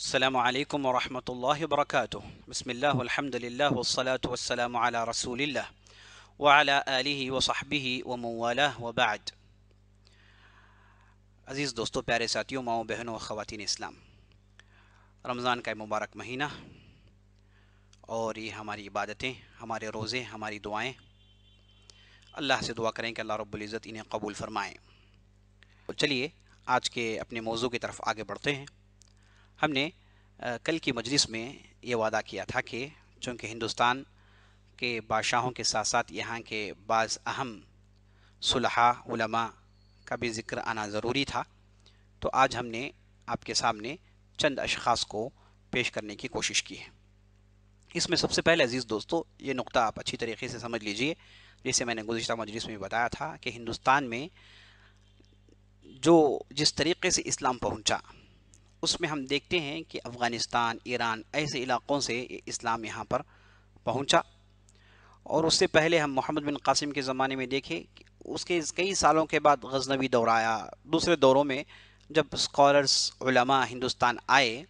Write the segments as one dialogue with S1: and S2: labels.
S1: السلام عليكم ورحمة الله وبركاته بسم الله والحمد لله والصلاة والسلام على رسول الله وعلى آله وصحبه ومن وبعد عزیز دوستو پیارے ساتھیوں ماؤں بہنوں خواتین اسلام رمضان کا مبارک مہینہ اور یہ ہماری عبادتیں ہمارے روزے ہماری دعائیں اللہ سے دعا کریں کہ اللہ رب العزت انہیں قبول فرمائیں تو چلیے آج کے اپنے موضوع کی طرف آگے بڑھتے ہیں हमने कल की मजलिस में ये वादा किया था कि चूँकि हिंदुस्तान के बादशाहों के साथ साथ यहाँ के बाज़ अहम सुलह उलमा का भी ज़िक्र आना ज़रूरी था तो आज हमने आपके सामने चंद अशास को पेश करने की कोशिश की है इसमें सबसे पहले अज़ीज़ दोस्तों ये नुकता आप अच्छी तरीके से समझ लीजिए जैसे मैंने गुजशत मजलिस में बताया था कि हिंदुस्तान में जो जिस तरीके से इस्लाम पहुंचा उसमें हम देखते हैं कि अफ़गानिस्तान ईरान ऐसे इलाक़ों से इस्लाम यहाँ पर पहुँचा और उससे पहले हम मोहम्मद बिन कासिम के ज़माने में देखें उसके कई सालों के बाद गजनवी दौर आया दूसरे दौरों में जब स्कॉलर्स उलमा हिंदुस्तान आए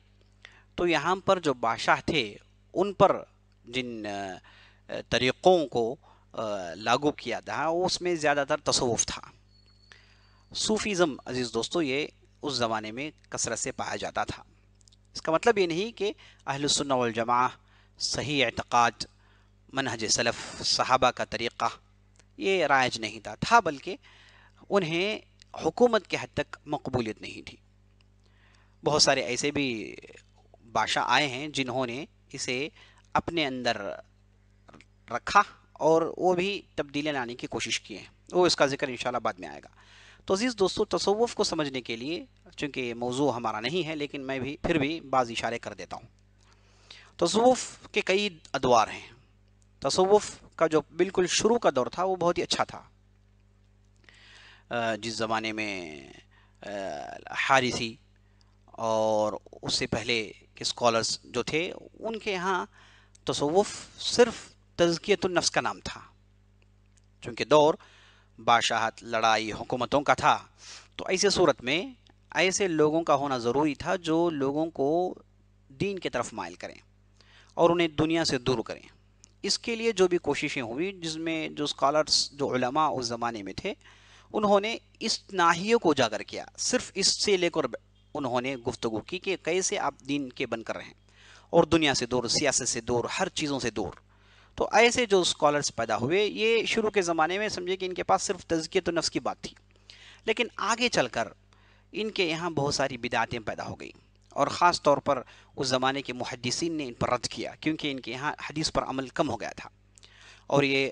S1: तो यहाँ पर जो बादशाह थे उन पर जिन तरीक़ों को लागू किया था उसमें ज़्यादातर तसवुफ़ था सूफ़ीज़म अज़ीज़ दोस्तों ये उस ज़माने में कसरत से पाया जाता था इसका मतलब ये नहीं कि अहलसन्न सही एतक़ाद मनहज सलफ़ साहबा का तरीक़ा ये राइज नहीं था था बल्कि उन्हें हुकूमत के हद तक मकबूलियत नहीं थी बहुत सारे ऐसे भी बादशाह आए हैं जिन्होंने इसे अपने अंदर रखा और वो भी तब्दीलियाँ लाने की कोशिश की हैं वो इसका जिक्र इंशाल्लाह बाद में आएगा तो अज़ीज़ दोस्तों तसवुफ़ को समझने के लिए चूँकि मौजू हमारा नहीं है लेकिन मैं भी फिर भी बाज़ इशारे कर देता हूँ तसवुफ़ के कई अदवार हैं तसवुफ़ का जो बिल्कुल शुरू का दौर था वो बहुत ही अच्छा था जिस ज़माने में हारिसी और उससे पहले के स्कॉलर्स जो थे उनके यहाँ तसवुफ़ सिर्फ तजकियतुलनफ्स का नाम था चूँकि दौर बादशाहत लड़ाई हुकूमतों का था तो ऐसे सूरत में ऐसे लोगों का होना ज़रूरी था जो लोगों को दीन की तरफ मायल करें और उन्हें दुनिया से दूर करें इसके लिए जो भी कोशिशें हुई जिसमें जो स्कॉलर्स जो उलमा उस ज़माने में थे उन्होंने इस नाहिए को उजागर किया सिर्फ इससे लेकर उन्होंने गुफ्तु की कि कैसे आप दीन के बनकर रहें और दुनिया से दूर सियासत से दूर हर चीज़ों से दूर तो ऐसे जो स्कॉलर्स पैदा हुए ये शुरू के ज़माने में समझे कि इनके पास सिर्फ तजकियत नफ्स की बात थी लेकिन आगे चलकर इनके यहाँ बहुत सारी बिदातें पैदा हो गई और ख़ास तौर पर उस ज़माने के मुहदसिन ने इन पर रद्द किया क्योंकि इनके यहाँ हदीस पर अमल कम हो गया था और ये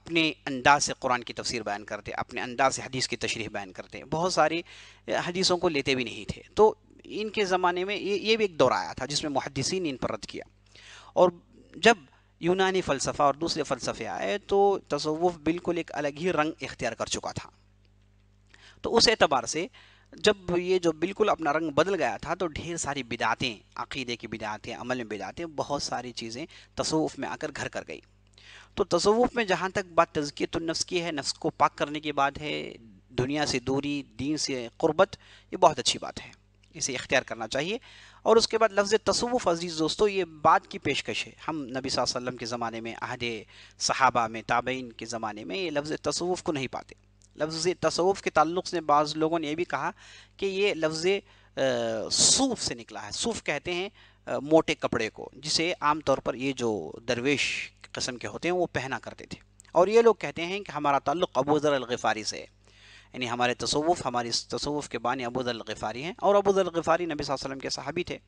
S1: अपने अंदाज से कुरान की तफसीर बयान करते अपने अंदाज से हदीस की तशरीह बयान करते बहुत सारी हदीसों को लेते भी नहीं थे तो इनके ज़माने में ये ये भी एक दौर आया था जिसमें मुहदसिन ने इन पर रद्द किया और जब यूनानी फ़लसफ़ा और दूसरे फ़लसफ़े आए तो तसवुफ़ बिल्कुल एक अलग ही रंग इख्तियार कर चुका था तो उस एतबार से जब ये जो बिल्कुल अपना रंग बदल गया था तो ढेर सारी बिदातें अकीदे की बिदातें अमल में बिदातें बहुत सारी चीज़ें तसवुफ़ में आकर घर कर गई तो तसवुफ़ में जहाँ तक बात तज़कियतनफ्स की है नफ्स को पाक करने की बात है दुनिया से दूरी दीन से क़ुरबत ये बहुत अच्छी बात है इसे इख्तियार करना चाहिए और उसके बाद लफ्ज़ तसवुफ़ अजीज़ दोस्तों ये बात की पेशकश है हम नबी वसल्लम के ज़माने में अहद सहाबा में ताबेन के ज़माने में ये लफ्ज़ तसवुफ़ को नहीं पाते लफ्ज़ तसवुफ़ के ताल्लुक से बाज़ लोगों ने यह भी कहा कि ये लफ्ज़ सूफ़ से निकला है सूफ़ कहते हैं मोटे कपड़े को जिसे आम तौर पर ये जो दरवेश कस्म के होते हैं वो पहना करते थे और ये लोग कहते हैं कि हमारा ताल्लुक़ अबूज़र अलगफ़ारी से है यानी हमारे तसवुफ़ हमारी तसवुफ़ के बानी अबूदलगफ़ारी हैं और अबूदलगफ़ारी नबी वसल्लम के सहाबी थे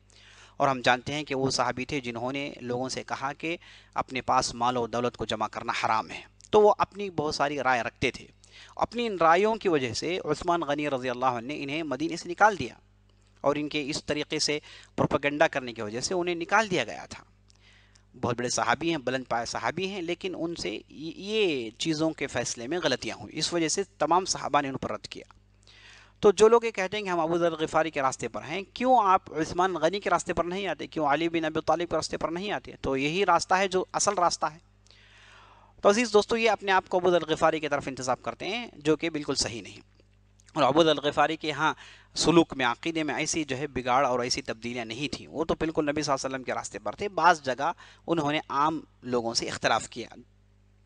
S1: और हम जानते हैं कि वो सहाबी थे जिन्होंने लोगों से कहा कि अपने पास माल और दौलत को जमा करना हराम है तो वो अपनी बहुत सारी राय रखते थे अपनी इन रायों की वजह से उस्मान गनी रज़ी अल्लाह ने इन्हें मदीने से निकाल दिया और इनके इस तरीके से प्रोपागेंडा करने की वजह से उन्हें निकाल दिया गया था बहुत बड़े सहाबी हैं बुलंद पाए सहाबी हैं लेकिन उनसे ये चीज़ों के फैसले में गलतियाँ हुई इस वजह से तमाम सहाबा ने उन पर रद्द किया तो जो लोग ये कहते हैं कि हम अबू जर गफ़ारी के रास्ते पर हैं क्यों आप उस्मान गनी के रास्ते पर नहीं आते क्यों अली बिन अबी तालिब के रास्ते पर नहीं आते तो यही रास्ता है जो असल रास्ता है तो अजीज़ दोस्तों ये अपने आप को अबू जर गफ़ारी की तरफ इंतजाम करते हैं जो कि बिल्कुल सही नहीं और अबूद अलगफ़ारी के यहाँ सलूक में अकीदे में ऐसी जो है बिगाड़ और ऐसी तब्दीलियाँ नहीं थी वो तो बिल्कुल नबी वसल्लम के रास्ते पर थे बाज़ जगह उन्होंने आम लोगों से इख्तलाफ किया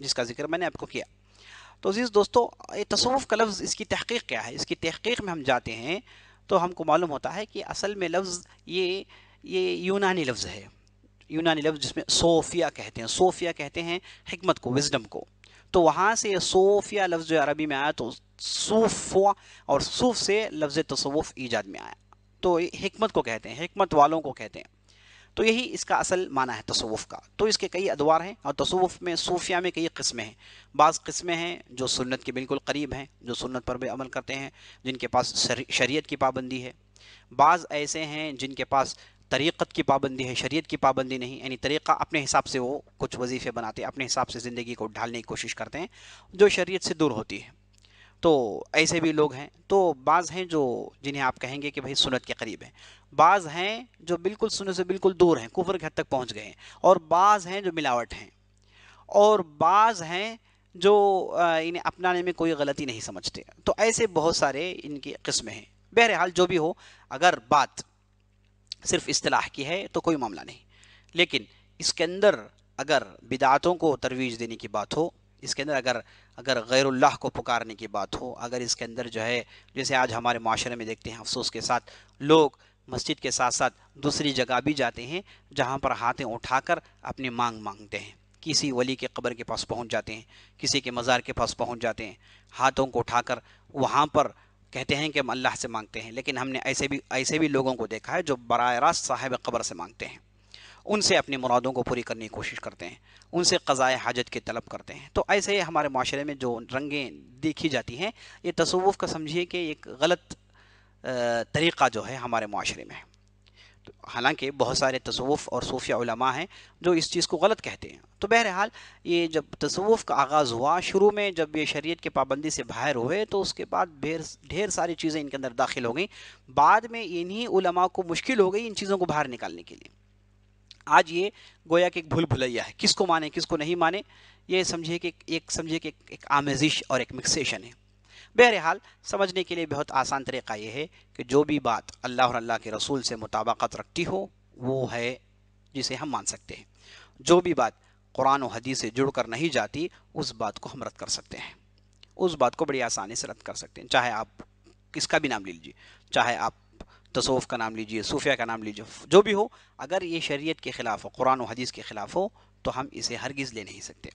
S1: जिसका जिक्र मैंने आपको किया तो अज़ीज़ दोस्तों तसवुफ़ का लफ्ज़ इसकी तहकीक क्या है इसकी तहकीक में हम जाते हैं तो हमको मालूम होता है कि असल में लफ्ज़ ये ये यूनानी लफ्ज़ है यूनानी लफ्ज़ जिसमें सोफिया कहते हैं सोफिया कहते हैं हमत को विजडम को तो वहाँ से सोफिया लफ्ज़ अरबी में आया तो सूफ और सूफ से लफ्ज़ तसवुफ़ ईजाद में आया तो हमत को कहते हैं हमत वालों को कहते हैं तो यही इसका असल माना है तसवुफ़ का तो इसके कई अदवार हैं और तसवुफ़ में सूफिया में कई किस्में हैं बाज़ किस्में हैं जो सुन्नत के बिल्कुल करीब हैं जो सुन्नत पर भी अमल करते हैं जिनके पास शरीयत की पाबंदी है बाज़ ऐसे हैं जिनके पास तरीक़त की पाबंदी है शरीयत की पाबंदी नहीं यानी तरीक़ा अपने हिसाब से वो कुछ वजीफ़े बनाते हैं अपने हिसाब से ज़िंदगी को ढालने की कोशिश करते हैं जो शरीयत से दूर होती है तो ऐसे भी लोग हैं तो बाज़ हैं जो जिन्हें आप कहेंगे कि भाई सुनत के करीब हैं बाज़ हैं जो बिल्कुल सुनत से बिल्कुल दूर हैं कुफर के हद तक पहुँच गए हैं और बाज़ हैं जो मिलावट हैं और बाज़ हैं जो इन्हें अपनाने में कोई गलती नहीं समझते तो ऐसे बहुत सारे इनकी किस्में हैं बहरहाल जो भी हो अगर बात सिर्फ असलाह की है तो कोई मामला नहीं लेकिन इसके अंदर अगर बिदातों को तरवीज देने की बात हो इसके अंदर अगर अगर गैरुल्लाह को पुकारने की बात हो अगर इसके अंदर जो है जैसे आज हमारे माशरे में देखते हैं अफसोस के साथ लोग मस्जिद के साथ साथ दूसरी जगह भी जाते हैं जहाँ पर हाथें उठाकर अपनी मांग मांगते हैं किसी वली के कब्र के पास पहुँच जाते हैं किसी के मज़ार के पास पहुँच जाते हैं हाथों को उठाकर वहाँ पर कहते हैं कि हम अल्लाह से मांगते हैं लेकिन हमने ऐसे भी ऐसे भी लोगों को देखा है जो बर रास्त साहेब कब्र से मांगते हैं उनसे अपनी मुरादों को पूरी करने की कोशिश करते हैं उनसे क़ज़ाए हाजत की तलब करते हैं तो ऐसे हमारे माशरे में जो रंगें देखी जाती हैं ये तसवुफ़ का समझिए कि एक गलत तरीक़ा जो है हमारे माशरे में हालांकि बहुत सारे तसवुफ़ और सूफिया उलमा हैं जो इस चीज़ को गलत कहते हैं तो बहरहाल ये जब तसवुफ़ का आगाज़ हुआ शुरू में जब ये शरीयत के पाबंदी से बाहर हुए तो उसके बाद ढेर ढेर सारी चीज़ें इनके अंदर दाखिल हो गई बाद में इन्हीं उलमा को मुश्किल हो गई इन चीज़ों को बाहर निकालने के लिए आज ये गोया कि एक भूल भुलैया है किसको माने किसको नहीं माने ये समझिए कि एक समझिए कि एक, एक आमेजिश और एक मिक्सेशन है बहरहाल समझने के लिए बहुत आसान तरीका यह है कि जो भी बात अल्लाह और अल्लाह के रसूल से मुताबकत रखती हो वो है जिसे हम मान सकते हैं जो भी बात कुरान और हदीस से जुड़ कर नहीं जाती उस बात को हम रद्द कर सकते हैं उस बात को बड़ी आसानी से रद्द कर सकते हैं चाहे आप किसका भी नाम ले लीजिए चाहे आप तसोफ़ का नाम लीजिए सूफिया का नाम लीजिए जो भी हो अगर ये शरीयत के ख़िलाफ़ हो कुरान और हदीस के ख़िलाफ़ हो तो हम इसे हरगिज़ ले नहीं सकते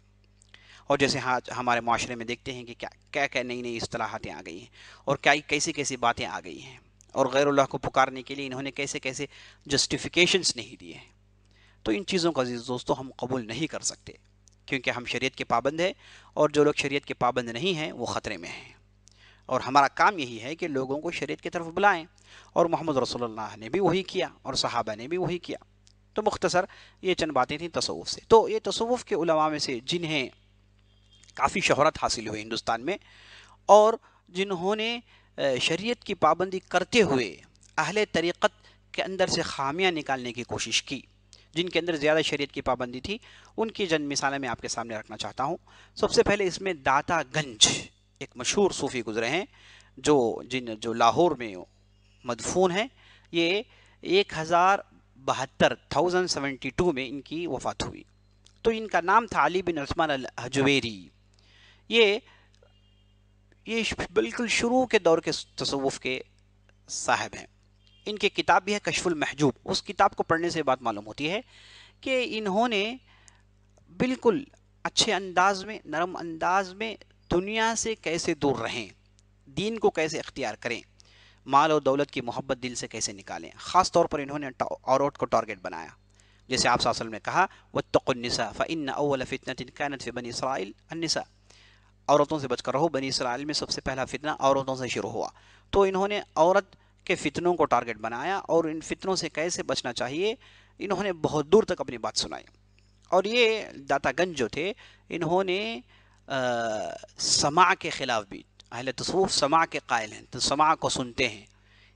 S1: और जैसे हाँ हमारे माशरे में देखते हैं कि क्या क्या क्या नई नई असलाहतें आ गई हैं और क्या कैसी कैसी बातें आ गई हैं और गैरुल्ला को पुकारने के लिए इन्होंने कैसे कैसे जस्टिफिकेशंस नहीं दिए हैं तो इन चीज़ों का दोस्तों हम कबूल नहीं कर सकते क्योंकि हम शरीयत के पाबंद हैं और जो लोग शरीयत के पाबंद नहीं हैं वो ख़तरे में हैं और हमारा काम यही है कि लोगों को शरीयत की तरफ बुलाएं और मोहम्मद रसोल्ला ने भी वही किया और सहाबा ने भी वही किया तो मुख्तसर ये चंद बातें थी तसवुफ़ से तो ये तसवुफ़ के उलमा में से जिन्हें काफ़ी शहरत हासिल हुई हिंदुस्तान में और जिन्होंने शरीयत की पाबंदी करते हुए अहले तरीक़त के अंदर से खामियां निकालने की कोशिश की जिनके अंदर ज़्यादा शरीयत की पाबंदी थी उनकी जन मिसालें मैं आपके सामने रखना चाहता हूँ सबसे पहले इसमें दाता गंज एक मशहूर सूफ़ी गुज़रे हैं जो जिन जो लाहौर में मदफून हैं ये एक हज़ार बहत्तर थाउजेंड सेवेंटी टू में इनकी वफात हुई तो इनका नाम था अली बिन उस्मान अल हजवेरी ये ये बिल्कुल शुरू के दौर के तसवुफ़ के साहब हैं इनकी किताब भी है कशफुल महजूब उस किताब को पढ़ने से बात मालूम होती है कि इन्होंने बिल्कुल अच्छे अंदाज में नरम अंदाज में दुनिया से कैसे दूर रहें दीन को कैसे अख्तियार करें माल और दौलत की मोहब्बत दिल से कैसे निकालें ख़ास तौर पर इन्होंने औरत को टारगेट बनाया जैसे आप सासल में कहा वतनिसा फ़िन अवल फितनत कानत फ़िबन इसराइल अनिसा औरतों से बचकर रहो बनी इसराइल में सबसे पहला फितना औरतों से शुरू हुआ तो इन्होंने औरत के फितनों को टारगेट बनाया और इन फितनों से कैसे बचना चाहिए इन्होंने बहुत दूर तक अपनी बात सुनाई और ये दातागंज जो थे इन्होंने समा के ख़िलाफ़ भी अहल तसूफ़ समा के कायल हैं तो समा को सुनते हैं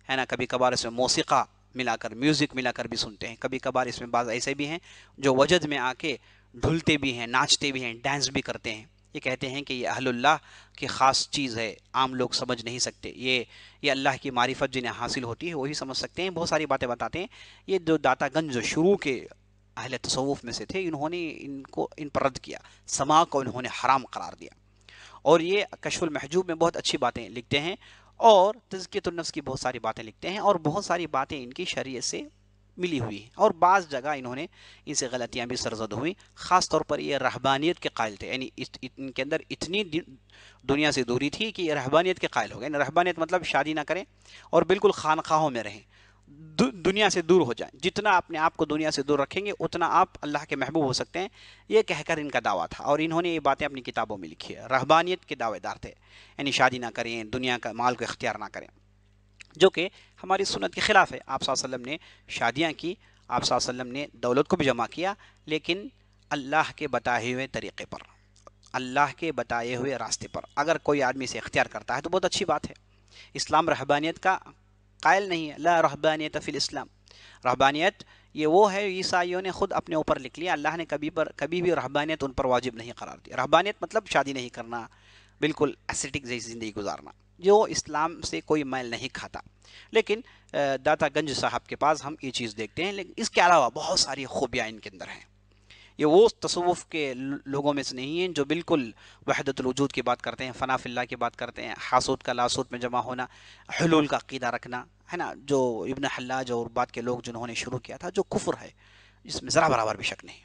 S1: है ना कभी कभार इसमें मौसीक़ा मिलाकर म्यूज़िक मिलाकर भी सुनते हैं कभी कभार इसमें बाज़ ऐसे भी हैं जो वजद में आके ढुलते भी हैं नाचते भी हैं डांस भी करते हैं ये कहते हैं कि ये अहल्ला की ख़ास चीज़ है आम लोग समझ नहीं सकते ये ये अल्लाह की मारिफत जिन्हें हासिल होती है वही समझ सकते हैं बहुत सारी बातें बताते हैं ये जो दाता गंज शुरू के अहल तसवुफ़ में से थे इन्होंने इनको इन पर रद्द किया समा को इन्होंने हराम करार दिया और ये कशुल महजूब में बहुत अच्छी बातें लिखते हैं और तजकियतुलनफ्स की बहुत सारी बातें लिखते हैं और बहुत सारी बातें इनकी शरीय से मिली हुई है और बाज़ जगह इन्होंने इनसे गलतियाँ भी सरजद हुई ख़ास तौर पर ये रहबानियत के कायल थे यानी इनके अंदर इतनी दुनिया से दूरी थी कि ये रहबानियत के कायल हो गए रहबानियत मतलब शादी ना करें और बिल्कुल खानखाहों में रहें दु, दुनिया से दूर हो जाए जितना अपने आप को दुनिया से दूर रखेंगे उतना आप अल्लाह के महबूब हो सकते हैं ये कहकर इनका दावा था और इन्होंने ये बातें अपनी किताबों में लिखी है रहबानियत के दावेदार थे यानी शादी ना करें दुनिया का माल को इख्तियार ना करें जो कि हमारी सुनत के ख़िलाफ़ है आप वसम ने शादियाँ की आप वसम ने दौलत को भी जमा किया लेकिन अल्लाह के बताए हुए तरीक़े पर अल्लाह के बताए हुए रास्ते पर अगर कोई आदमी इसे इख्तियार करता है तो बहुत अच्छी बात है इस्लाम रहबानियत का कायल नहीं है ला रहबानियत फ़िल इस्लाम रहबानियत ये वो है ईसाइयों ने खुद अपने ऊपर लिख लिया अल्लाह ने कभी पर कभी भी रहबानियत उन पर वाजिब नहीं करार दी रहबानियत मतलब शादी नहीं करना बिल्कुल एसिटिक जैसी ज़िंदगी गुजारना जो इस्लाम से कोई मैल नहीं खाता लेकिन दाता गंज साहब के पास हम ये चीज़ देखते हैं लेकिन इसके अलावा बहुत सारी खूबियाँ इनके अंदर हैं ये वो तसवुफ़ के लोगों में से नहीं हैं जो बिल्कुल वहदतलवजूद की बात करते हैं फ़नाफिल्ला की बात करते हैं हासूद का लासूद में जमा होना हलूल का अकीदा रखना है ना जो इबन हल्लाज और बाद के लोग जिन्होंने शुरू किया था जो कुफ्र है जिसमें ज़रा बराबर भी शक नहीं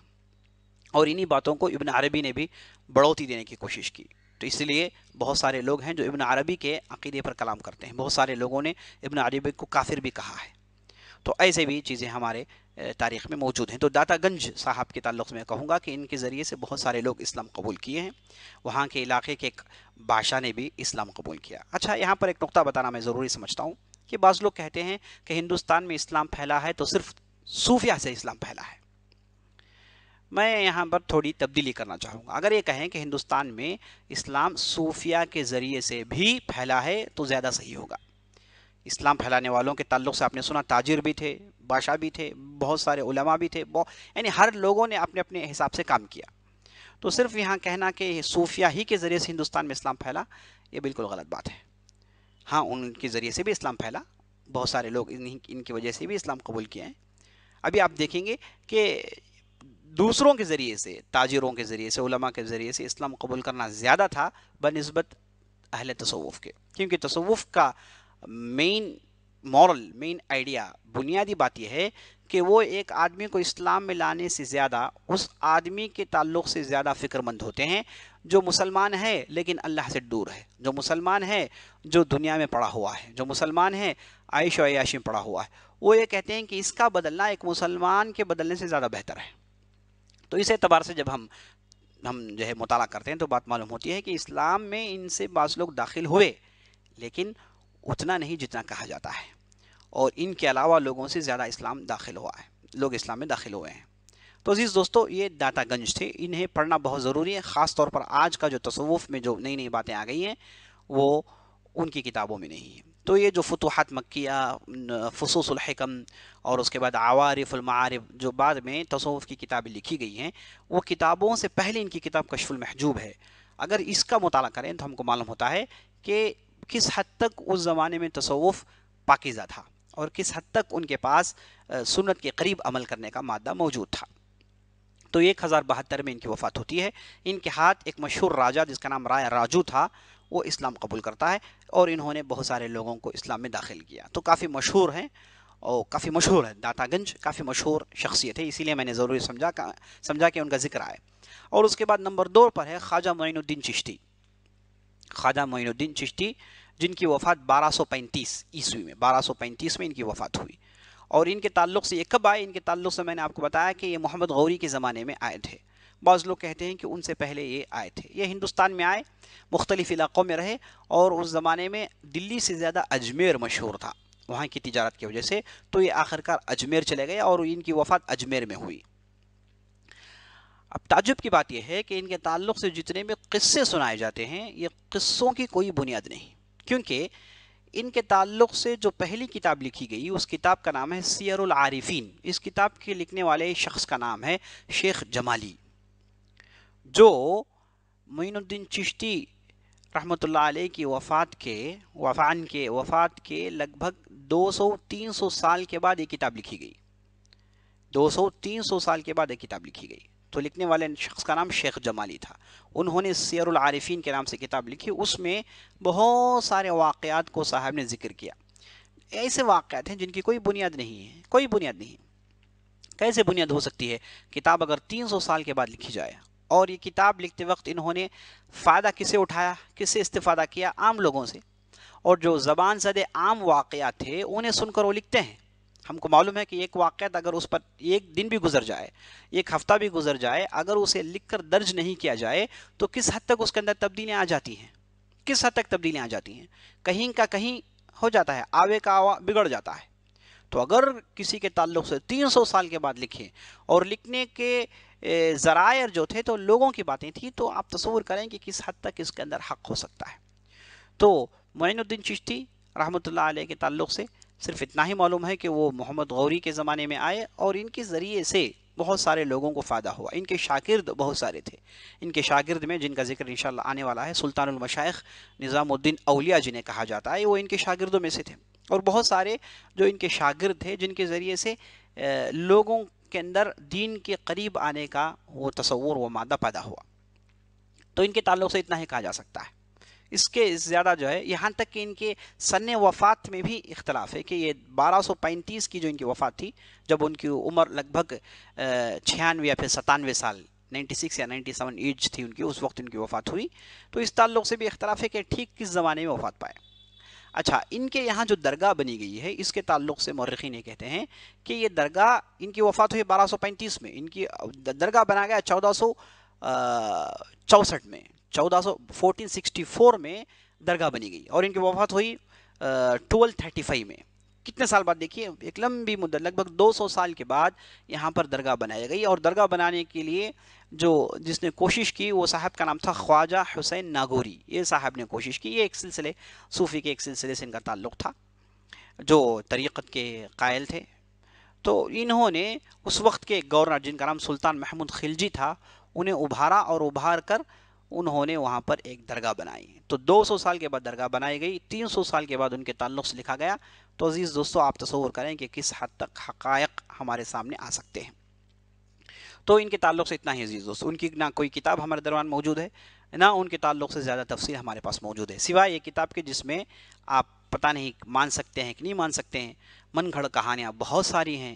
S1: और इन्हीं बातों को इबन अरबी ने भी बढ़ोती देने की कोशिश की तो इसलिए बहुत सारे लोग हैं जो इबन अरबी के अकीदे पर कलाम करते हैं बहुत सारे लोगों ने इबन अरबी को काफिर भी कहा है तो ऐसे भी चीज़ें हमारे तारीख में मौजूद हैं तो दातागंज साहब के ताल्लुक में कहूँगा कि इनके ज़रिए से बहुत सारे लोग इस्लाम कबूल किए हैं वहाँ के इलाके के एक बादशाह ने भी इस्लाम कबूल किया अच्छा यहाँ पर एक नुकता बताना मैं ज़रूरी समझता हूँ कि बाज़ लोग कहते हैं कि हिंदुस्तान में इस्लाम फैला है तो सिर्फ सूफिया से इस्लाम फैला है मैं यहाँ पर थोड़ी तब्दीली करना चाहूँगा अगर ये कहें कि हिंदुस्तान में इस्लाम सूफिया के ज़रिए से भी फैला है तो ज़्यादा सही होगा इस्लाम फैलाने वालों के ताल्लुक से आपने सुना ताजिर भी थे बादशाह भी थे बहुत सारे उलमा भी थे यानी हर लोगों ने अपने अपने हिसाब से काम किया तो सिर्फ यहाँ कहना कि सूफिया ही के ज़रिए से हिंदुस्तान में इस्लाम फैला ये बिल्कुल गलत बात है हाँ उनके ज़रिए से भी इस्लाम फैला बहुत सारे लोग इनकी वजह से भी इस्लाम कबूल किए हैं अभी आप देखेंगे कि दूसरों के ज़रिए से ताजिरों के ज़रिए से उलमा के ज़रिए से इस्लाम कबूल करना ज़्यादा था बनस्बत अहल तसवुफ़ के क्योंकि तसवुफ़ का मेन मॉरल मेन आइडिया बुनियादी बात यह है कि वो एक आदमी को इस्लाम में लाने से ज़्यादा उस आदमी के ताल्लुक से ज़्यादा फ़िक्रमंद होते हैं जो मुसलमान है लेकिन अल्लाह से दूर है जो मुसलमान है जो दुनिया में पड़ा हुआ है जो मुसलमान है आयश व अयाशी में पड़ा हुआ है वो ये कहते हैं कि इसका बदलना एक मुसलमान के बदलने से ज़्यादा बेहतर है तो इस एतबार से जब हम हम जो है मुताला करते हैं तो बात मालूम होती है कि इस्लाम में इनसे बास लोग दाखिल हुए लेकिन उतना नहीं जितना कहा जाता है और इनके अलावा लोगों से ज़्यादा इस्लाम दाखिल हुआ है लोग इस्लाम में दाखिल हुए हैं तो अजीज़ दोस्तों ये दातागंज थे इन्हें पढ़ना बहुत ज़रूरी है ख़ास तौर पर आज का जो तसवुफ़ में जो नई नई बातें आ गई हैं वो उनकी किताबों में नहीं है तो ये जो फतूहत मक्या फसूसम और उसके बाद आवारफ़ुलमारब जो बाद में तसौफ़ की किताबें लिखी गई हैं वो किताबों से पहले इनकी किताब कशफुलमहजूब है अगर इसका मताल करें तो हमको मालूम होता है कि किस हद तक उस ज़माने में तसवुफ़ पाकिज़ा था और किस हद तक उनके पास सुनत के करीब अमल करने का मादा मौजूद था तो एक हज़ार बहत्तर में इनकी वफ़ात होती है इनके हाथ एक मशहूर राजा जिसका नाम राय राजू था वो इस्लाम कबूल करता है और इन्होंने बहुत सारे लोगों को इस्लाम में दाखिल किया तो काफ़ी मशहूर हैं और काफ़ी मशहूर है दातागंज काफ़ी मशहूर शख्सियत है इसीलिए मैंने ज़रूरी समझा का समझा कि उनका जिक्र आए और उसके बाद नंबर दो पर है ख्वाजा मोनुद्दीन चिश्ती ख्वाजा मोनुद्दीन चिश्ती जिनकी वफ़ात 1235 ईस्वी में 1235 में इनकी वफ़ात हुई और इनके ताल्लुक से ये कब आए इनके ताल्लुक से मैंने आपको बताया कि ये मोहम्मद गौरी के ज़माने में आए थे बाज़ लोग कहते हैं कि उनसे पहले ये आए थे ये हिंदुस्तान में आए मुख्तलिफ़ इलाक़ों में रहे और उस ज़माने में दिल्ली से ज़्यादा अजमेर मशहूर था वहाँ की तजारत की वजह से तो ये आखिरकार अजमेर चले गए और इनकी वफात अजमेर में हुई अब ताजुब की बात यह है कि इनके ताल्लुक से जितने भी किस्से सुनाए जाते हैं ये किस्सों की कोई बुनियाद नहीं क्योंकि इनके ताल्लुक से जो पहली किताब लिखी गई उस किताब का नाम है सियरुल आरिफीन इस किताब के लिखने वाले शख्स का नाम है शेख जमाली जो मीनुद्दीन चिश्ती रहमत की वफ़ात के वफ़ान के वफ़ात के लगभग 200-300 साल के बाद ये किताब लिखी गई 200-300 साल के बाद ये किताब लिखी गई तो लिखने वाले शख्स का नाम शेख जमाली था उन्होंने सैरुल के नाम से किताब लिखी उसमें बहुत सारे वाक़ात को साहब ने जिक्र किया ऐसे वाक़ात हैं जिनकी कोई बुनियाद नहीं है कोई बुनियाद नहीं कैसे बुनियाद हो सकती है किताब अगर 300 साल के बाद लिखी जाए और ये किताब लिखते वक्त इन्होंने फ़ायदा किसे उठाया किससे इस्तेफादा किया आम लोगों से और जो ज़बान जद आम वाक़ थे उन्हें सुनकर वो लिखते हैं हमको मालूम है कि एक वाक़ अगर उस पर एक दिन भी गुजर जाए एक हफ़्ता भी गुजर जाए अगर उसे लिख कर दर्ज नहीं किया जाए तो किस हद तक उसके अंदर तब्दीलियाँ आ जाती हैं किस हद तक तब्दीलियाँ आ जाती हैं कहीं का कहीं हो जाता है आवे का आवा बिगड़ जाता है तो अगर किसी के ताल्लुक से 300 साल के बाद लिखें और लिखने के ज़रायर जो थे तो लोगों की बातें थी तो आप तस्वूर करें कि किस हद तक इसके अंदर हक हो सकता है तो मोनुद्दीन चिश्ती रहमत आल के तल्ल से सिर्फ इतना ही मालूम है कि वो मोहम्मद गौरी के ज़माने में आए और इनके ज़रिए से बहुत सारे लोगों को फ़ायदा हुआ इनके शागिर्द बहुत सारे थे इनके शागिर्द में जिनका जिक्र इंशाल्लाह आने वाला है सुल्तानमशाइ निज़ामुद्दीन अलिया जिन्हें कहा जाता है वो इनके शागिर्दों में से थे और बहुत सारे जो इनके शागिर्द थे जिनके ज़रिए से लोगों के अंदर दीन के करीब आने का वो तस्वूर व मादा पैदा हुआ तो इनके ताल्लुक से इतना ही कहा जा सकता है इसके ज़्यादा जो है यहाँ तक कि इनके सन वफ़ात में भी इख्तलाफ है कि ये 1235 की जो इनकी वफ़ात थी जब उनकी उम्र लगभग छियानवे या फिर सतानवे साल 96 या 97 सेवन एज थी उनकी उस वक्त उनकी वफ़ात हुई तो इस ताल्लुक से भी इख्तलाफ है कि ठीक किस ज़माने में वफ़ात पाए अच्छा इनके यहाँ जो दरगाह बनी गई है इसके ताल्लुक से मौरखी ये कहते हैं कि ये दरगाह इनकी वफात हुई 1235 में इनकी दरगाह बना गया चौदह सौ चौसठ में चौदह सौ फोर्टीन सिक्सटी फोर में दरगाह बनी गई और इनकी वफात हुई ट्वेल्व थर्टी फाइव में कितने साल बाद देखिए एक लंबी मुद्दत लगभग 200 साल के बाद यहाँ पर दरगाह बनाई गई और दरगाह बनाने के लिए जो जिसने कोशिश की वो साहब का नाम था ख्वाजा हुसैन नागोरी ये साहब ने कोशिश की ये एक सिलसिले सूफ़ी के एक सिलसिले से इनका ताल्लुक़ था जो तरीक़त के कायल थे तो इन्होंने उस वक्त के गवर्नर जिनका नाम सुल्तान महमूद खिलजी था उन्हें उभारा और उभार कर उन्होंने वहाँ पर एक दरगाह बनाई तो 200 साल के बाद दरगाह बनाई गई 300 साल के बाद उनके ताल्लुक से लिखा गया तो अजीज़ दोस्तों आप तस्वूर करें कि किस हद तक हकायक हमारे सामने आ सकते हैं तो इनके ताल्लुक से इतना ही अजीज़ दोस्तों उनकी ना कोई किताब हमारे दरबार मौजूद है ना उनके ताल्लुक से ज़्यादा तफसील हमारे पास मौजूद है सिवाय ये किताब के जिसमें आप पता नहीं मान सकते हैं कि नहीं मान सकते हैं मन घड़ कहानियाँ बहुत सारी हैं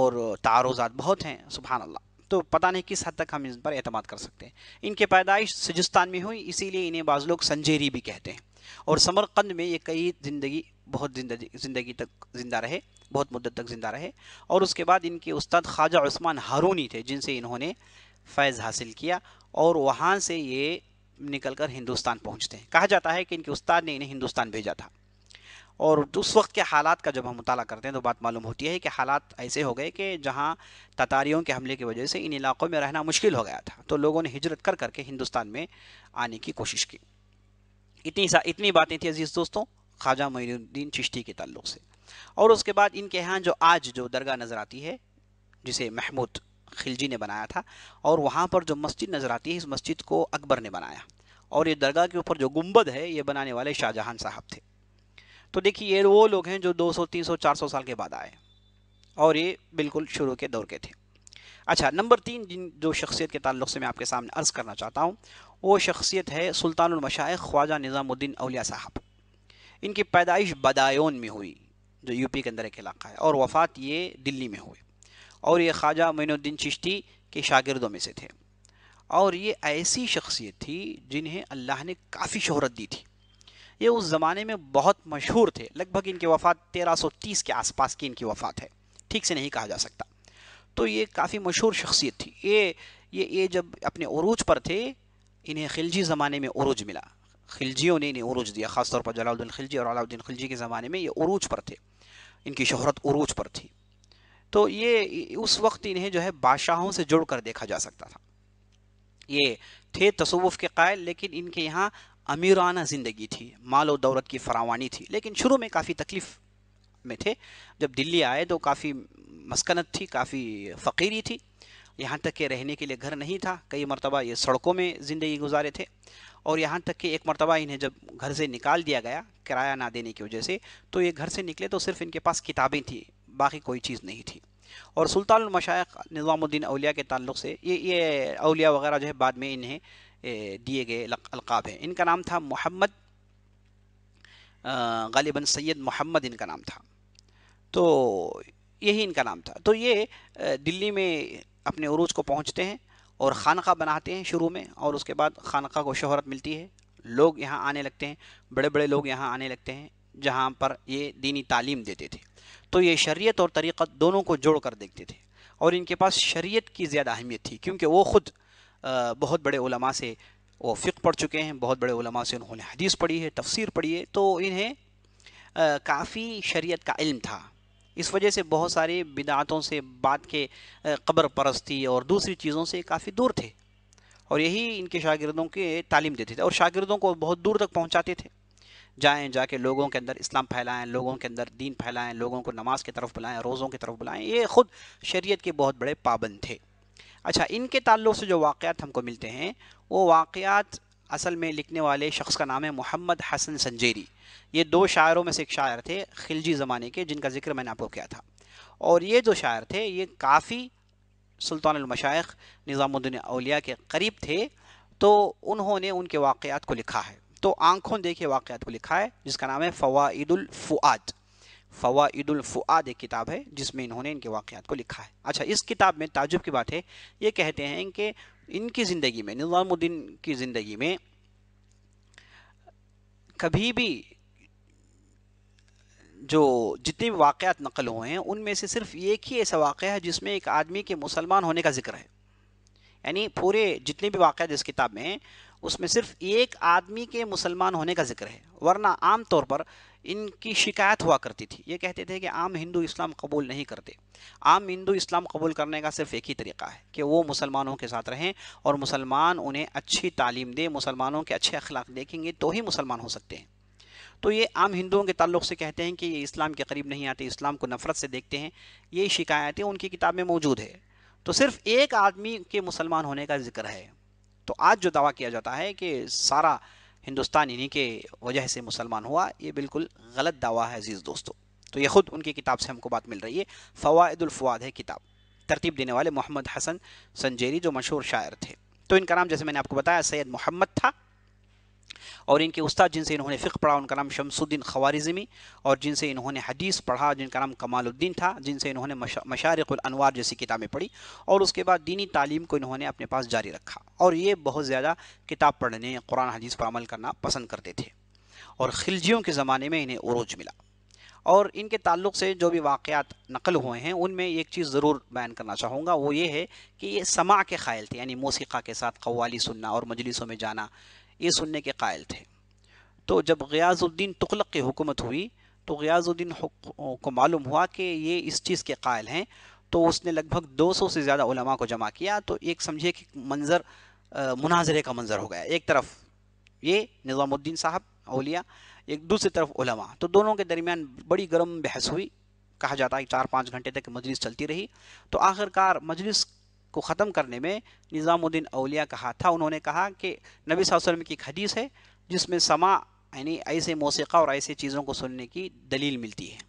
S1: और तारोज़ात बहुत हैं सुबहानल्ला अल्लाह तो पता नहीं किस हद तक हम इन पर अतमाद कर सकते हैं इनके पैदाइश सजिस्तान में हुई इसीलिए इन्हें बाज़ लोग संजेरी भी कहते हैं और समरकंद में ये कई ज़िंदगी बहुत ज़िंदगी ज़िंदगी तक ज़िंदा रहे बहुत मुद्दत तक ज़िंदा रहे और उसके बाद इनके उस्ताद ख्वाजा उस्मान हारूनी थे जिनसे इन्होंने फैज़ हासिल किया और वहाँ से ये निकलकर हिंदुस्तान पहुँचते हैं कहा जाता है कि इनके उस्ताद ने इन्हें हिंदुस्तान भेजा था और उस वक्त के हालात का जब हम मुताला करते हैं तो बात मालूम होती है कि हालात ऐसे हो गए कि जहाँ ततारियों के हमले की वजह से इन इलाक़ों में रहना मुश्किल हो गया था तो लोगों ने हिजरत कर करके हिंदुस्तान में आने की कोशिश की इतनी सा इतनी बातें थी अजीज़ दोस्तों ख्वाजा मोनुद्दीन चिश्ती के तल्लुक से और उसके बाद इनके यहाँ जो आज जो दरगाह नज़र आती है जिसे महमूद खिलजी ने बनाया था और वहाँ पर जो मस्जिद नज़र आती है इस मस्जिद को अकबर ने बनाया और ये दरगाह के ऊपर जो गुम्बद है ये बनाने वाले शाहजहाँ साहब थे तो देखिए ये वो लोग हैं जो 200, 300, 400 साल के बाद आए और ये बिल्कुल शुरू के दौर के थे अच्छा नंबर तीन जिन जो शख्सियत के ताल्लुक से मैं आपके सामने अर्ज़ करना चाहता हूँ वो शख्सियत है सुल्तानमशाइ ख्वाजा निज़ामुद्दीन अलिया साहब इनकी पैदाइश बदायून में हुई जो यूपी के अंदर एक इलाका है और वफ़ात ये दिल्ली में हुए और ये ख्वाजा मोनुद्दीन चिश्ती के शागिर्दों में से थे और ये ऐसी शख्सियत थी जिन्हें अल्लाह ने काफ़ी शहरत दी थी ये उस ज़माने में बहुत मशहूर थे लगभग इनकी वफ़ात 1330 के आसपास की इनकी वफ़ात है ठीक से नहीं कहा जा सकता तो ये काफ़ी मशहूर शख्सियत थी ये ये ये जब अपने अरूज पर थे इन्हें खिलजी ज़माने में अरूज मिला खिलजियों ने इन्हें अरूज दिया ख़ासतौर पर जलाउद्दीन खिलजी और अलाउद्दीन खिलजी के ज़माने में ये अरूज पर थे इनकी शहरत अरूज पर थी तो ये उस वक्त इन्हें जो है बादशाहों से जुड़ कर देखा जा सकता था ये थे तसवुफ़ के कायल लेकिन इनके यहाँ अमीराना ज़िंदगी थी माल और दौलत की फरावानी थी लेकिन शुरू में काफ़ी तकलीफ़ में थे जब दिल्ली आए तो काफ़ी मस्कनत थी काफ़ी फ़कीरी थी यहाँ तक के रहने के लिए घर नहीं था कई मरतबा ये सड़कों में ज़िंदगी गुजारे थे और यहाँ तक कि एक मरतबा इन्हें जब घर से निकाल दिया गया किराया ना देने की वजह से तो ये घर से निकले तो सिर्फ इनके पास किताबें थी बाकी कोई चीज़ नहीं थी और सुल्तान मशाक निज़ामुद्दीन अलिया के ताल्लुक से ये ये अलिया वगैरह जो है बाद में इन्हें दिए गए अलकाब हैं इनका नाम था मोहम्मद गालिबा सैयद मोहम्मद इनका नाम था तो यही इनका नाम था तो ये दिल्ली में अपने अरूज को पहुंचते हैं और खानका बनाते हैं शुरू में और उसके बाद खानका को शहरत मिलती है लोग यहाँ आने लगते हैं बड़े बड़े लोग यहाँ आने लगते हैं जहाँ पर ये दीनी तालीम देते थे तो ये शरीयत और तरीक़त दोनों को जोड़ कर देखते थे और इनके पास शरीयत की ज़्यादा अहमियत थी क्योंकि वो ख़ुद बहुत बड़े उलमा से वो फ़िक पढ़ चुके हैं बहुत बड़े उलमा से उन्होंने हदीस पढ़ी है तफसीर पढ़ी है तो इन्हें काफ़ी शरीयत का इल्म था इस वजह से बहुत सारे बिदातों से बात के कब्र परस्ती और दूसरी चीज़ों से काफ़ी दूर थे और यही इनके शागिर्दों के तालीम देते थे और शागिर्दों को बहुत दूर तक पहुँचाते थे जाएँ जाके लोगों के अंदर इस्लाम फैलाएँ लोगों के अंदर दीन फैलाएँ लोगों को नमाज की तरफ बुलाएँ रोज़ों की तरफ बुलाएँ ये ख़ुद शरीयत के बहुत बड़े पाबंद थे अच्छा इनके ताल्लुक से जो वाक़ात हमको मिलते हैं वो वाक़ात असल में लिखने वाले शख्स का नाम है मोहम्मद हसन संजेरी ये दो शायरों में से एक शायर थे खिलजी ज़माने के जिनका जिक्र मैंने आपको किया था और ये जो शायर थे ये काफ़ी सुल्तानमशाइ निज़ामुद्दीन अलिया के करीब थे तो उन्होंने उनके वाक़ात को लिखा है तो आंखों देखे वाक़ात को लिखा है जिसका नाम है फ़वादुलफ़ुआत फुआद एक किताब है जिसमें इन्होंने इनके वाक़ात को लिखा है अच्छा इस किताब में ताजुब की बात है ये कहते हैं कि इनकी ज़िंदगी में निज़ामुद्दीन की ज़िंदगी में कभी भी जो जितने भी वाक़ात नकल हुए हैं उनमें से सिर्फ एक ही ऐसा वाक़ है जिसमें एक आदमी के मुसलमान होने का जिक्र है यानी पूरे जितने भी वाक़ इस किताब में हैं उसमें सिर्फ एक आदमी के मुसलमान होने का जिक्र है वरना आम तौर पर इनकी शिकायत हुआ करती थी ये कहते थे कि आम हिंदू इस्लाम कबूल नहीं करते आम हिंदू इस्लाम कबूल करने का सिर्फ एक ही तरीका है कि वो मुसलमानों के साथ रहें और मुसलमान उन्हें अच्छी तालीम दें मुसलमानों के अच्छे अखलाक देखेंगे तो ही मुसलमान हो सकते हैं तो ये आम हिंदुओं के तल्ल से कहते हैं कि ये इस्लाम के करीब नहीं आते इस्लाम को नफ़रत से देखते हैं ये शिकायतें उनकी किताब में मौजूद है तो सिर्फ एक आदमी के मुसलमान होने का जिक्र है तो आज जो दावा किया जाता है कि सारा हिंदुस्तान इन्हीं के वजह से मुसलमान हुआ ये बिल्कुल गलत दावा है अजीज़ दोस्तों तो ये ख़ुद उनकी किताब से हमको बात मिल रही है फ़वादुलफ़वाद है किताब तरतीब देने वाले मोहम्मद हसन संजेरी जो मशहूर शायर थे तो इनका नाम जैसे मैंने आपको बताया सैयद मोहम्मद था और इनके उस्ताद जिनसे इन्होंने फ़िक्र पढ़ा उनका नाम शमसुद्दीन खवारिजमी और जिनसे इन्होंने हदीस पढ़ा जिनका नाम कमालुद्दीन था जिनसे इन्होंने मशारक़ानवार जैसी किताबें पढ़ी और उसके बाद दीनी तालीम को इन्होंने अपने पास जारी रखा और ये बहुत ज़्यादा किताब पढ़ने कुरान हदीस पर अमल करना पसंद करते थे और खिलजियों के ज़माने में इन्हें उरूज मिला और इनके ताल्लुक से जो भी वाक़ात नकल हुए हैं उनमें एक चीज़ ज़रूर बयान करना चाहूँगा वो ये है कि ये समा के ख़ायल थे यानी मौसीक़ा के साथ कव्वाली सुनना और मजलिसों में जाना ये सुनने के कायल थे तो जब गयाजुद्दीन तुखलक की हुकूमत हुई तो गयाजुद्दीन को मालूम हुआ कि ये इस चीज़ के कायल हैं तो उसने लगभग 200 से ज़्यादा उलमा को जमा किया तो एक समझिए कि मंज़र मुनाजरे का मंज़र हो गया एक तरफ ये निज़ामुद्दीन साहब अलिया एक दूसरी तरफ उलमा तो दोनों के दरमियान बड़ी गर्म बहस हुई कहा जाता है चार पाँच घंटे तक मजलिस चलती रही तो आखिरकार मजलिस को ख़त्म करने में निज़ामुद्दीन अलिया का हाथ था उन्होंने कहा कि नबी वसल्लम की एक हदीस है जिसमें समा यानी ऐसे मौसीक़ा और ऐसे चीज़ों को सुनने की दलील मिलती है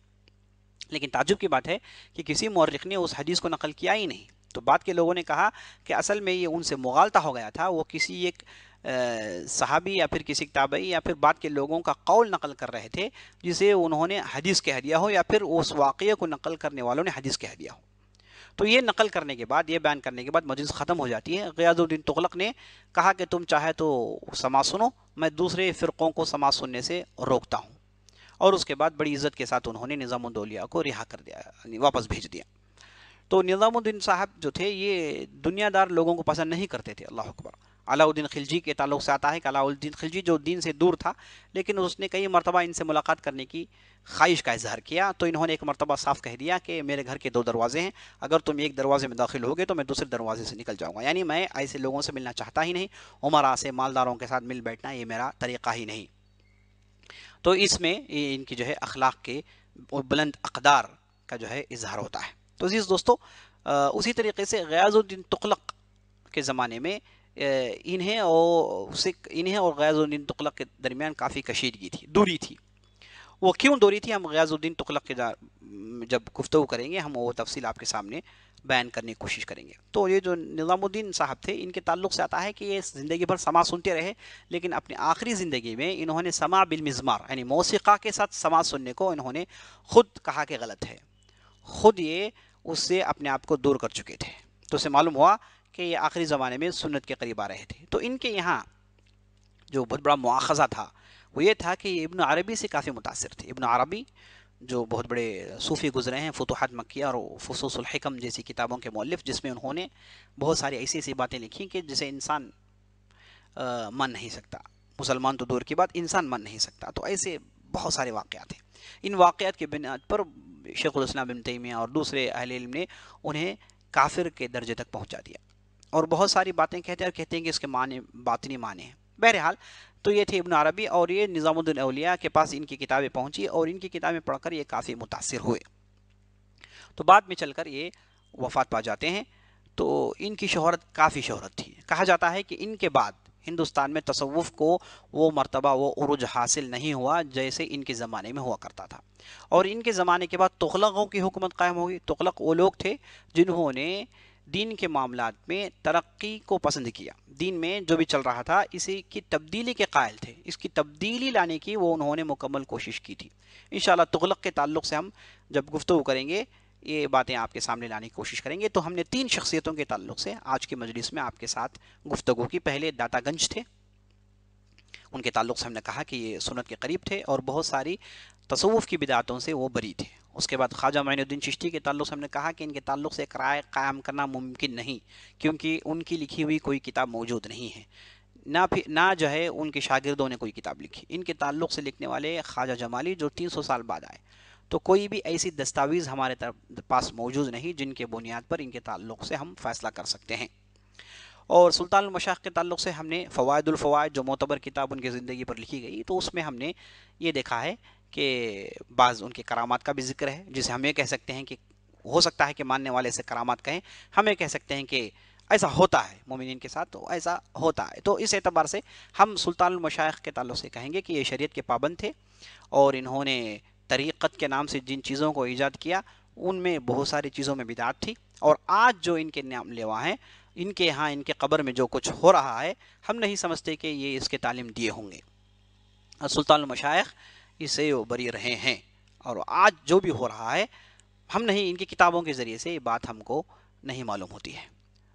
S1: लेकिन ताजुब की बात है कि किसी मौरख ने उस हदीस को नकल किया ही नहीं तो बाद के लोगों ने कहा कि असल में ये उनसे मुगालता हो गया था वो किसी एक सहाबी या फिर किसी ताबई या फिर बाद के लोगों का कौल नकल कर रहे थे जिसे उन्होंने हदीस कह दिया हो या फिर उस वाक़े को नकल करने वालों ने हदीस कह दिया हो तो ये नकल करने के बाद ये बयान करने के बाद मजलिस ख़त्म हो जाती है गयाजुद्दीन तुगलक ने कहा कि तुम चाहे तो समा सुनो मैं दूसरे फ़िरक़ों को समा सुनने से रोकता हूँ और उसके बाद बड़ी इज़्ज़त के साथ उन्होंने निज़ामुद्दौलिया को रिहा कर दिया वापस भेज दिया तो निज़ामुद्दीन साहब जो थे ये दुनियादार लोगों को पसंद नहीं करते थे अल्लाह अकबर अलाउद्दीन खिलजी के ताल्लुक से आता है कि अलाउद्दीन खिलजी जो दीन से दूर था लेकिन उसने कई मरतबा इनसे मुलाकात करने की ख्वाहिश का इजहार किया तो इन्होंने एक मरतबा साफ़ कह दिया कि मेरे घर के दो दरवाजे हैं अगर तुम एक दरवाजे में दाखिल होगे तो मैं दूसरे दरवाजे से निकल जाऊँगा यानी मैं ऐसे लोगों से मिलना चाहता ही नहीं उमरा से मालदारों के साथ मिल बैठना ये मेरा तरीक़ा ही नहीं तो इसमें इनकी जो है अखलाक के बुलंद अकदार का जो है इजहार होता है तो जीज़ दोस्तों उसी तरीके से गयाजुद्दीन तुगलक के ज़माने में इन्हें और उसे इन्हें और गयाजुद्दीन तुगलक के दरमियान काफ़ी कशीदगी थी दूरी थी वो क्यों दूरी थी हम गयाजुद्दीन तुगलक के जब गुफ्तु करेंगे हम वो तफसील आपके सामने बयान करने की कोशिश करेंगे तो ये जो निज़ामुद्दीन साहब थे इनके ताल्लुक से आता है कि ये ज़िंदगी भर समा सुनते रहे लेकिन अपनी आखिरी ज़िंदगी में इन्होंने समा बिलमज़मार यानी मौसीक़ा के साथ समा सुनने को इन्होंने ख़ुद कहा कि गलत है ख़ुद ये उससे अपने आप को दूर कर चुके थे तो उसे मालूम हुआ कि ये आखिरी ज़माने में सुन्नत के करीब आ रहे थे तो इनके यहाँ जो बहुत बड़ा मुआखज़ा था वो ये था कि इब्न अरबी से काफ़ी मुतासर थे इब्न अरबी जो बहुत बड़े सूफ़ी गुजरे हैं फतूहत मक्या और फसूसलहकम जैसी किताबों के मौलफ जिसमें उन्होंने बहुत सारी ऐसी ऐसी बातें लिखी कि जिसे इंसान मान नहीं सकता मुसलमान तो दूर की बात इंसान मान नहीं सकता तो ऐसे बहुत सारे वाक़ात हैं इन वाक़ात के बुनियाद पर शेखुलस्लाम बिन तैमिया और दूसरे अहिल ने उन्हें काफिर के दर्जे तक पहुँचा दिया और बहुत सारी बातें कहते हैं और कहते हैं कि इसके माने बातनी माने हैं बहरहाल तो ये थे इब्न अरबी और ये निज़ामुद्दीन अलिया के पास इनकी किताबें पहुँची और इनकी किताबें पढ़कर ये काफ़ी मुतासर हुए तो बाद में चलकर ये वफात पा जाते हैं तो इनकी शहरत काफ़ी शहरत थी कहा जाता है कि इनके बाद हिंदुस्तान में तसवुफ़ को वो मर्तबा वो उर्ज हासिल नहीं हुआ जैसे इनके ज़माने में हुआ करता था और इनके ज़माने के बाद तुगलकों की हुकूमत कायम होगी तुगलक वो लोग थे जिन्होंने दीन के मामला में तरक्की को पसंद किया दीन में जो भी चल रहा था इसी की तब्दीली के कायल थे इसकी तब्दीली लाने की वो उन्होंने मुकम्मल कोशिश की थी इन तुगलक के ताल्लुक से हम जब गुफ्तु करेंगे ये बातें आपके सामने लाने की कोशिश करेंगे तो हमने तीन शख्सियतों के ताल्लुक से आज के मजलिस में आपके साथ गुफ्तु की पहले दातागंज थे उनके ताल्लुक से हमने कहा कि ये सुनत के करीब थे और बहुत सारी तसवुफ़ की बिदातों से वो बरी थे उसके बाद ख्वाजा मैनुद्दीन चिश्ती के ताल्लुक से हमने कहा कि इनके ताल्लुक से एक राय कायम करना मुमकिन नहीं क्योंकि उनकी लिखी हुई कोई किताब मौजूद नहीं है ना फिर ना जो है उनके शागिर्दों ने कोई किताब लिखी इनके ताल्लुक से लिखने वाले ख्वाजा जमाली जो तीन सौ साल बाद आए तो कोई भी ऐसी दस्तावेज़ हमारे पास मौजूद नहीं जिनके बुनियाद पर इनके ताल्लुक से हम फैसला कर सकते हैं और सुल्तान मशाख के ताल्लुक से हमने फ़वायदुलफ़वाद जो मोतबर किताब उनकी ज़िंदगी पर लिखी गई तो उसमें हमने ये देखा है के बाद उनके करामात का भी जिक्र है जिसे हम ये कह सकते हैं कि हो सकता है कि मानने वाले से करामात कहें हम ये कह सकते हैं कि ऐसा होता है मोमिन के साथ तो ऐसा होता है तो इस एतबार से हम सुल्तानमशाख के तल्ल से कहेंगे कि ये शरीयत के पाबंद थे और इन्होंने तरीक़त के नाम से जिन चीज़ों को ईजाद किया उनमें बहुत सारी चीज़ों में बिदात थी और आज जो इनके नाम लेवा हैं इनके यहाँ इनके कब्र में जो कुछ हो रहा है हम नहीं समझते कि ये इसके तालीम दिए होंगे सुल्तान मशाइ़ इसे उभरी रहे हैं और आज जो भी हो रहा है हम नहीं इनकी किताबों के ज़रिए से ये बात हमको नहीं मालूम होती है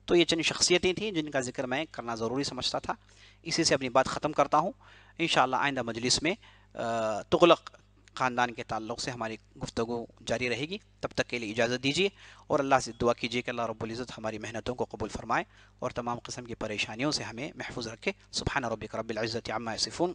S1: तो ये चंद शख्सियतें थीं जिनका जिक्र मैं करना ज़रूरी समझता था इसी से अपनी बात ख़त्म करता हूँ इन आइंदा मजलिस में तुगलक ख़ानदान के ताल्लुक से हमारी गुफ्तु जारी रहेगी तब तक के लिए इजाज़त दीजिए और अल्लाह से दुआ कीजिए कि अल्लाह रब्ज़त हमारी मेहनतों को कबूल फरमाए और तमाम किस्म की परेशानियों से हमें महफूज रखे सुबहाना रबिक रबिलज़त आमा सिफ़ून